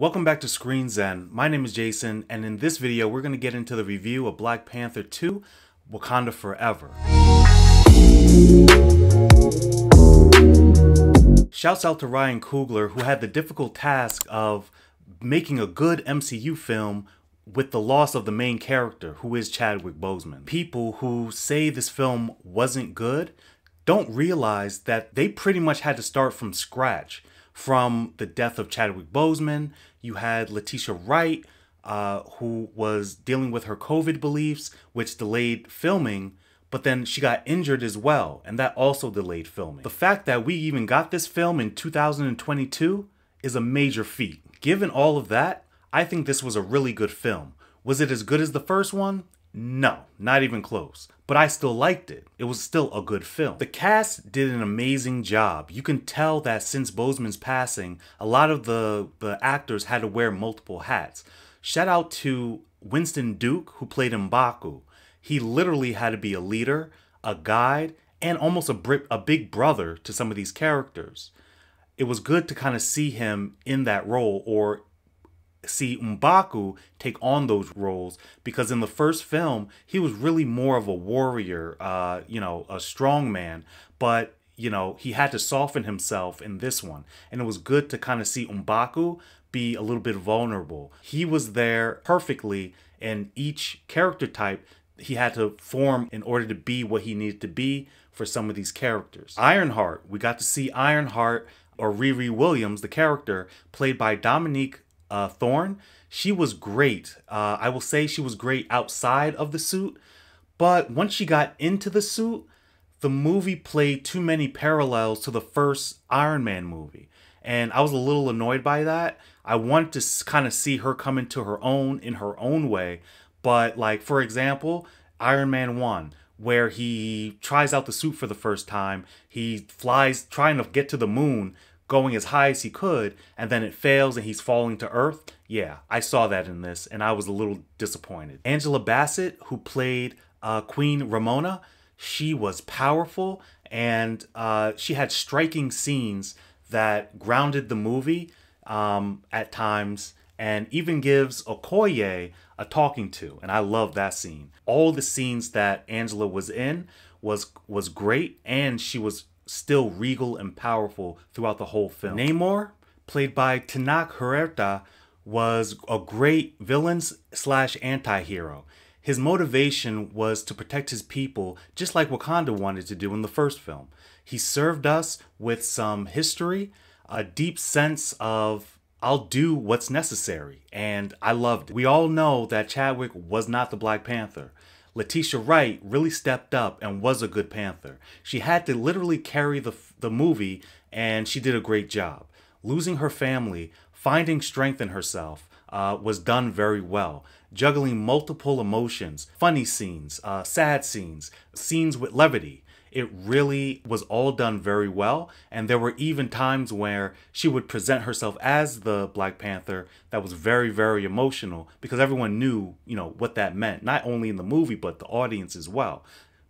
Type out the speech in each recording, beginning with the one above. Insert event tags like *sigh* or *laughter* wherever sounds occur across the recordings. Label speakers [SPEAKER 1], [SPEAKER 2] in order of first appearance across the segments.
[SPEAKER 1] Welcome back to Screen Zen. My name is Jason, and in this video, we're going to get into the review of Black Panther 2 Wakanda Forever. Shouts out to Ryan Coogler, who had the difficult task of making a good MCU film with the loss of the main character, who is Chadwick Boseman. People who say this film wasn't good don't realize that they pretty much had to start from scratch from the death of Chadwick Boseman you had Letitia Wright, uh, who was dealing with her COVID beliefs, which delayed filming, but then she got injured as well, and that also delayed filming. The fact that we even got this film in 2022 is a major feat. Given all of that, I think this was a really good film. Was it as good as the first one? No, not even close. But I still liked it. It was still a good film. The cast did an amazing job. You can tell that since Bozeman's passing, a lot of the, the actors had to wear multiple hats. Shout out to Winston Duke, who played Mbaku. He literally had to be a leader, a guide, and almost a, a big brother to some of these characters. It was good to kind of see him in that role or see Mbaku take on those roles because in the first film he was really more of a warrior, uh, you know, a strong man, but you know he had to soften himself in this one, and it was good to kind of see Mbaku be a little bit vulnerable. He was there perfectly in each character type he had to form in order to be what he needed to be for some of these characters. Ironheart, we got to see Ironheart or Riri Williams, the character played by Dominique uh, Thorn, she was great. Uh, I will say she was great outside of the suit, but once she got into the suit, the movie played too many parallels to the first Iron Man movie. And I was a little annoyed by that. I wanted to kind of see her come into her own in her own way. But, like, for example, Iron Man 1, where he tries out the suit for the first time, he flies trying to get to the moon going as high as he could and then it fails and he's falling to earth. Yeah, I saw that in this and I was a little disappointed. Angela Bassett, who played uh, Queen Ramona, she was powerful and uh, she had striking scenes that grounded the movie um, at times and even gives Okoye a talking to. And I love that scene. All the scenes that Angela was in was was great and she was still regal and powerful throughout the whole film. Namor, played by Tanakh Huerta, was a great villain slash anti-hero. His motivation was to protect his people, just like Wakanda wanted to do in the first film. He served us with some history, a deep sense of I'll do what's necessary, and I loved it. We all know that Chadwick was not the Black Panther, Letitia Wright really stepped up and was a good Panther. She had to literally carry the, the movie, and she did a great job. Losing her family, finding strength in herself, uh, was done very well, juggling multiple emotions, funny scenes, uh, sad scenes, scenes with levity. It really was all done very well, and there were even times where she would present herself as the Black Panther that was very, very emotional because everyone knew, you know, what that meant, not only in the movie, but the audience as well.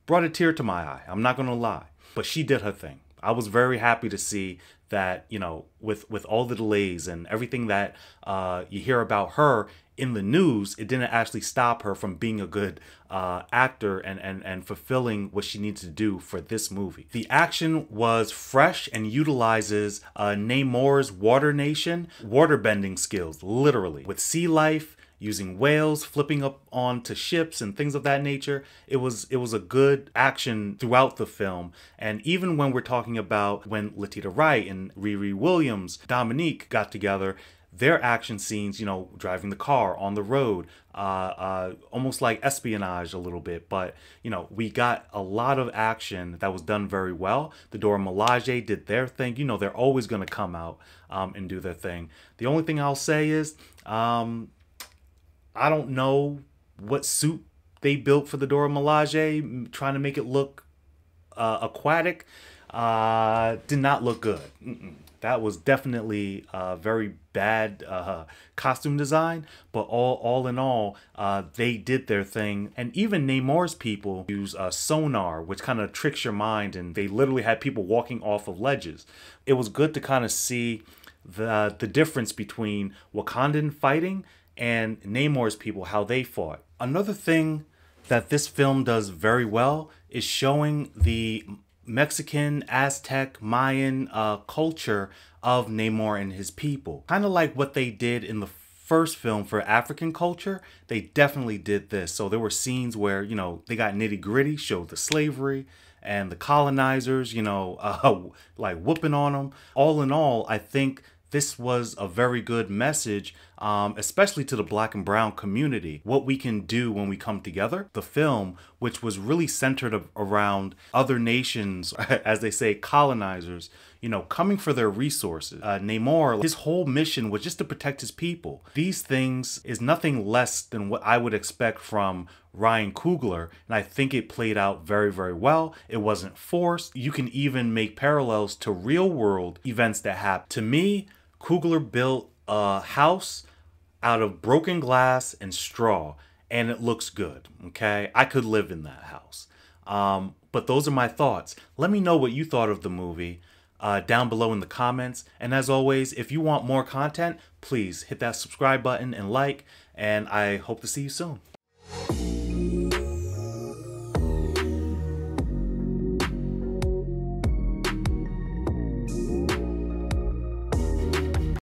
[SPEAKER 1] Brought a tear to my eye, I'm not gonna lie, but she did her thing. I was very happy to see that you know with with all the delays and everything that uh, you hear about her in the news, it didn't actually stop her from being a good uh, actor and, and, and fulfilling what she needs to do for this movie. The action was fresh and utilizes uh, Namor's Water Nation waterbending skills, literally, with sea life using whales, flipping up onto ships and things of that nature. It was it was a good action throughout the film. And even when we're talking about when Letita Wright and Riri Williams, Dominique got together, their action scenes, you know, driving the car on the road, uh, uh, almost like espionage a little bit. But, you know, we got a lot of action that was done very well. The Dora Milaje did their thing. You know, they're always going to come out um, and do their thing. The only thing I'll say is um, I don't know what suit they built for the Dora Milaje, trying to make it look uh, aquatic. Uh, did not look good. Mm -mm. That was definitely a very bad uh, costume design, but all all in all, uh, they did their thing. And even Namor's people use a uh, sonar, which kind of tricks your mind, and they literally had people walking off of ledges. It was good to kind of see the the difference between Wakandan fighting and Namor's people, how they fought. Another thing that this film does very well is showing the Mexican, Aztec, Mayan uh, culture of Namor and his people. Kind of like what they did in the first film for African culture, they definitely did this. So there were scenes where, you know, they got nitty gritty, showed the slavery and the colonizers, you know, *laughs* uh, like whooping on them. All in all, I think this was a very good message um, especially to the black and brown community, what we can do when we come together. The film, which was really centered around other nations, *laughs* as they say, colonizers, you know, coming for their resources. Uh, Namor, his whole mission was just to protect his people. These things is nothing less than what I would expect from Ryan Coogler, and I think it played out very, very well. It wasn't forced. You can even make parallels to real world events that happened. To me, Coogler built a house out of broken glass and straw, and it looks good. Okay, I could live in that house. Um, but those are my thoughts. Let me know what you thought of the movie uh, down below in the comments. And as always, if you want more content, please hit that subscribe button and like. And I hope to see you soon.